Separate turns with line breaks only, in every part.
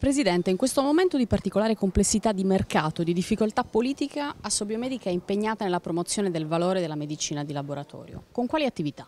Presidente, in questo momento di particolare complessità di mercato, di difficoltà politica, Assobiomedica è impegnata nella promozione del valore della medicina di laboratorio. Con quali attività?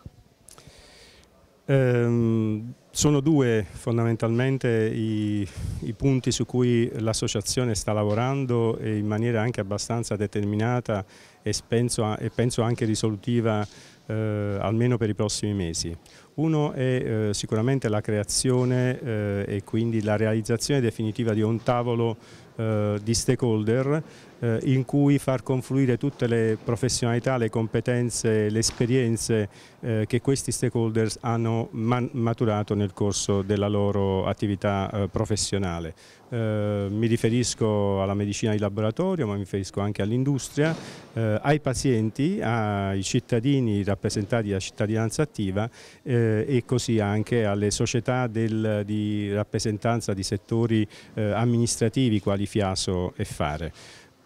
Um, sono due fondamentalmente i, i punti su cui l'associazione sta lavorando e in maniera anche abbastanza determinata e penso, e penso anche risolutiva eh, almeno per i prossimi mesi. Uno è eh, sicuramente la creazione eh, e quindi la realizzazione definitiva di un tavolo eh, di stakeholder eh, in cui far confluire tutte le professionalità, le competenze, le esperienze eh, che questi stakeholders hanno maturato nel corso della loro attività professionale. mi riferisco alla medicina di laboratorio ma mi riferisco anche all'industria, ai pazienti, ai cittadini, rappresentati della cittadinanza attiva eh, e così anche alle società del, di rappresentanza di settori eh, amministrativi quali Fiaso e Fare.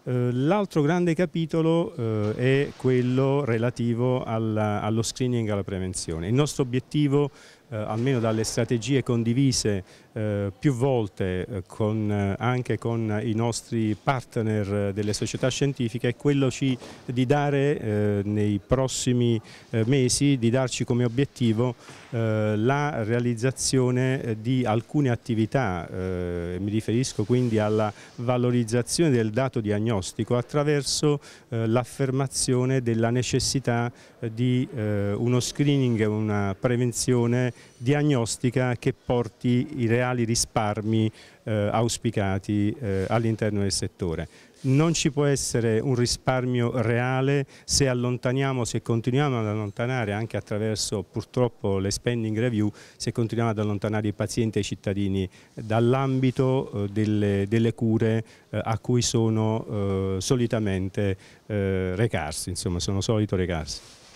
Eh, l'altro grande capitolo eh, è quello relativo alla, allo screening e alla prevenzione. Il nostro obiettivo eh, almeno dalle strategie condivise eh, più volte eh, con, eh, anche con i nostri partner eh, delle società scientifiche è quello ci, di dare eh, nei prossimi mesi, di darci come obiettivo la realizzazione di alcune attività, mi riferisco quindi alla valorizzazione del dato diagnostico attraverso l'affermazione della necessità di uno screening una prevenzione diagnostica che porti i reali risparmi eh, auspicati eh, all'interno del settore. Non ci può essere un risparmio reale se allontaniamo, se continuiamo ad allontanare anche attraverso purtroppo le spending review, se continuiamo ad allontanare i pazienti e i cittadini dall'ambito eh, delle, delle, cure eh, a cui sono eh, solitamente eh, recarsi, insomma sono solito recarsi.